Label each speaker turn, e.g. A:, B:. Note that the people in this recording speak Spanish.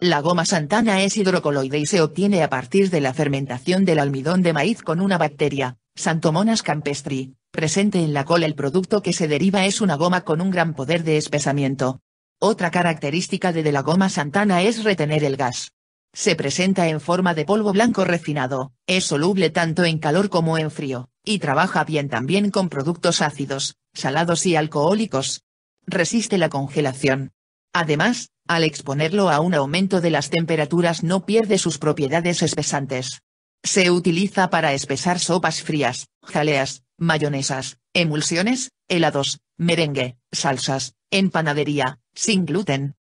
A: La goma santana es hidrocoloide y se obtiene a partir de la fermentación del almidón de maíz con una bacteria, Santomonas campestri, presente en la col. El producto que se deriva es una goma con un gran poder de espesamiento. Otra característica de, de la goma santana es retener el gas. Se presenta en forma de polvo blanco refinado, es soluble tanto en calor como en frío, y trabaja bien también con productos ácidos, salados y alcohólicos. Resiste la congelación. Además, al exponerlo a un aumento de las temperaturas no pierde sus propiedades espesantes. Se utiliza para espesar sopas frías, jaleas, mayonesas, emulsiones, helados, merengue, salsas, en panadería, sin gluten.